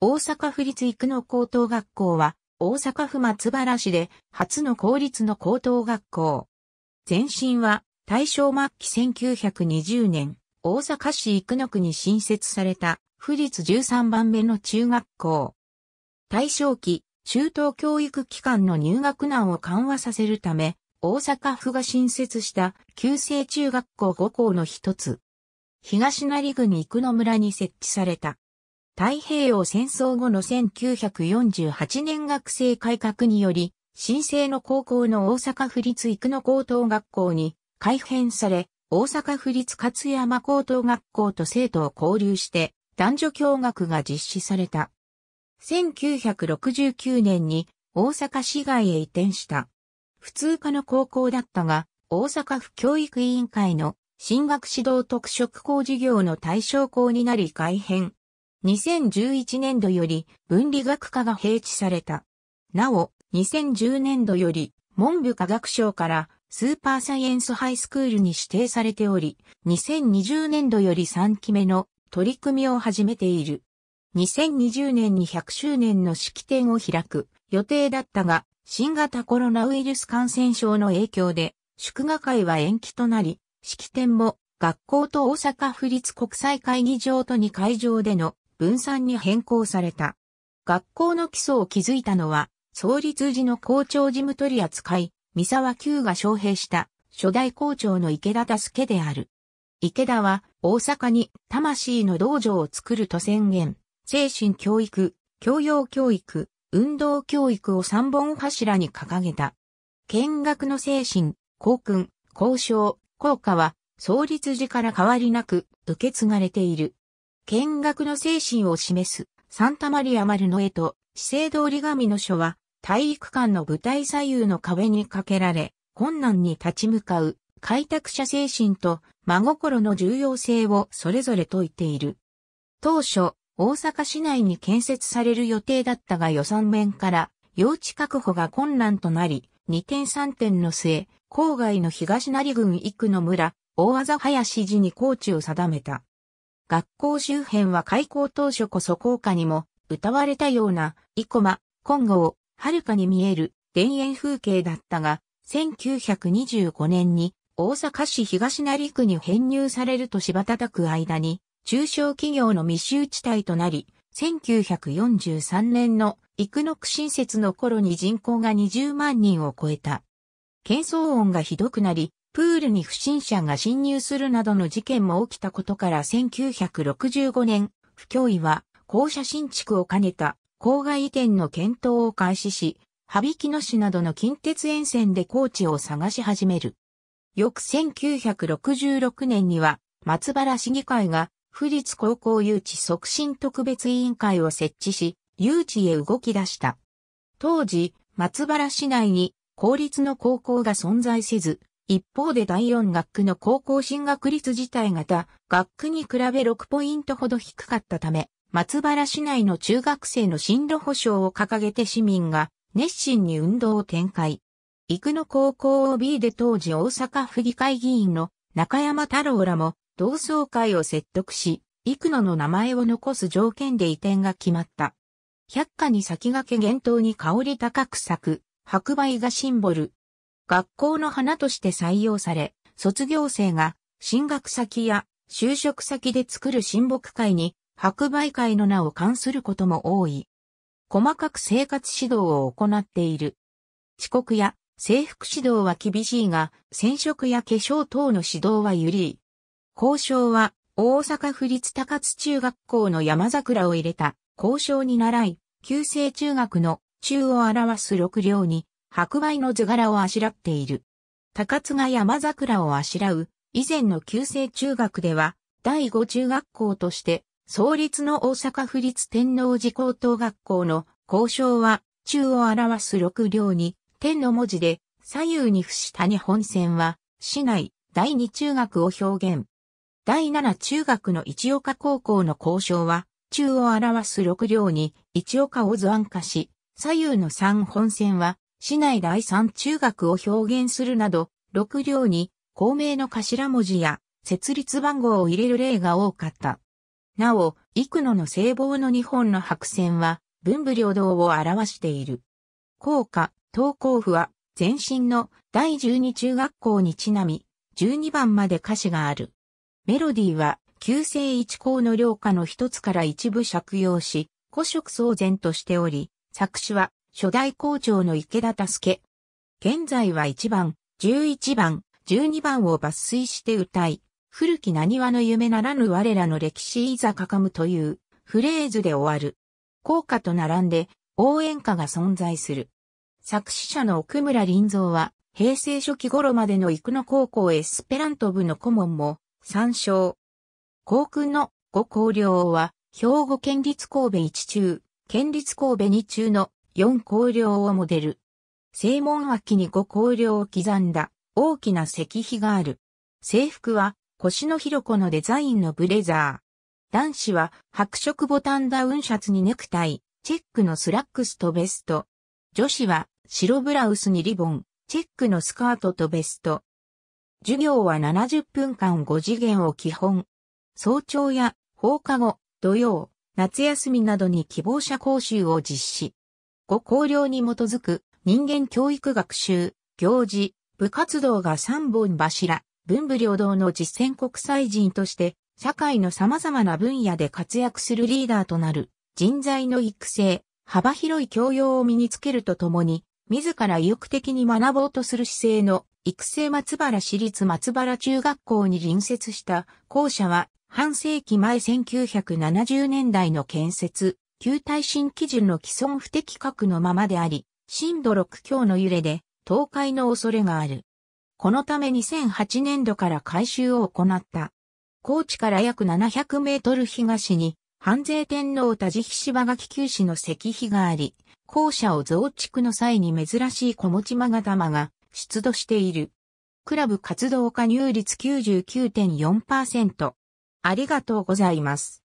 大阪府立育野高等学校は、大阪府松原市で初の公立の高等学校。前身は大正末期1920年、大阪市育野区に新設された府立13番目の中学校。大正期、中等教育機関の入学難を緩和させるため、大阪府が新設した旧制中学校5校の一つ。東成郡育野村に設置された。太平洋戦争後の1948年学生改革により、新生の高校の大阪府立生野高等学校に改編され、大阪府立勝山高等学校と生徒を交流して男女共学が実施された。1969年に大阪市外へ移転した。普通科の高校だったが、大阪府教育委員会の進学指導特色校事業の対象校になり改編。2011年度より分理学科が併置された。なお、2010年度より文部科学省からスーパーサイエンスハイスクールに指定されており、2020年度より3期目の取り組みを始めている。2020年に100周年の式典を開く予定だったが、新型コロナウイルス感染症の影響で、祝賀会は延期となり、式典も学校と大阪府立国際会議場と2会場での分散に変更された。学校の基礎を築いたのは、創立時の校長事務取り扱い、三沢九が招聘した初代校長の池田助である。池田は大阪に魂の道場を作ると宣言、精神教育、教養教育、運動教育を三本柱に掲げた。見学の精神、校訓、交渉、効果は創立時から変わりなく受け継がれている。見学の精神を示すサンタマリア丸の絵と資生堂折り紙の書は体育館の舞台左右の壁にかけられ困難に立ち向かう開拓者精神と真心の重要性をそれぞれ説いている。当初、大阪市内に建設される予定だったが予算面から用地確保が困難となり、2点3点の末、郊外の東成郡幾の村、大技林寺に高地を定めた。学校周辺は開校当初こそ校歌にも歌われたような、生駒、金剛を遥かに見える田園風景だったが、1925年に大阪市東成区に編入されると柴叩く間に、中小企業の密集地帯となり、1943年の幾野区新設の頃に人口が20万人を超えた。喧騒音がひどくなり、プールに不審者が侵入するなどの事件も起きたことから1965年、不協意は校舎新築を兼ねた郊外移転の検討を開始し、羽曳野市などの近鉄沿線で高地を探し始める。翌1966年には松原市議会が府立高校誘致促進特別委員会を設置し、誘致へ動き出した。当時、松原市内に公立の高校が存在せず、一方で第4学区の高校進学率自体が他学区に比べ6ポイントほど低かったため、松原市内の中学生の進路保障を掲げて市民が熱心に運動を展開。幾野高校 OB で当時大阪府議会議員の中山太郎らも同窓会を説得し、幾野の名前を残す条件で移転が決まった。百花に先駆け厳冬に香り高く咲く、白梅がシンボル、学校の花として採用され、卒業生が進学先や就職先で作る親睦会に白梅会の名を冠することも多い。細かく生活指導を行っている。遅刻や制服指導は厳しいが、染色や化粧等の指導は緩い。交渉は大阪府立高津中学校の山桜を入れた交渉に習い、旧制中学の中を表す六両に白梅の図柄をあしらっている。高津が山桜をあしらう、以前の旧制中学では、第五中学校として、創立の大阪府立天王寺高等学校の校章は、中を表す六両に、天の文字で、左右に伏した日本線は、市内、第二中学を表現。第七中学の一岡高校の校章は、中を表す六両に、一岡を図案化し、左右の三本線は、市内第三中学を表現するなど、6両に校名の頭文字や設立番号を入れる例が多かった。なお、幾野の聖望の日本の白線は、文武両道を表している。校歌、東校府は、前身の第十二中学校にちなみ、十二番まで歌詞がある。メロディーは、旧世一校の両歌の一つから一部借用し、古色騒然としており、作詞は、初代校長の池田助。現在は1番、11番、12番を抜粋して歌い、古き何話の夢ならぬ我らの歴史いざかかむというフレーズで終わる。校歌と並んで応援歌が存在する。作詞者の奥村林蔵は、平成初期頃までの幾野高校エスペラント部の顧問も参照。校訓の五校領は、兵庫県立神戸一中、県立神戸二中の4光量をモデル。正門脇に5光量を刻んだ大きな石碑がある。制服は腰のひろこのデザインのブレザー。男子は白色ボタンダウンシャツにネクタイ、チェックのスラックスとベスト。女子は白ブラウスにリボン、チェックのスカートとベスト。授業は70分間5次元を基本。早朝や放課後、土曜、夏休みなどに希望者講習を実施。ご考量に基づく人間教育学習、行事、部活動が三本柱、文武両道の実践国際人として社会の様々な分野で活躍するリーダーとなる人材の育成、幅広い教養を身につけるとともに、自ら意欲的に学ぼうとする姿勢の育成松原市立松原中学校に隣接した校舎は半世紀前1970年代の建設、旧耐震基準の既存不適格のままであり、震度6強の揺れで倒壊の恐れがある。このため2008年度から改修を行った。高知から約700メートル東に、半税天皇田慈菱場が気市の石碑があり、校舎を増築の際に珍しい小持間が玉が出土している。クラブ活動加入率99.4%。ありがとうございます。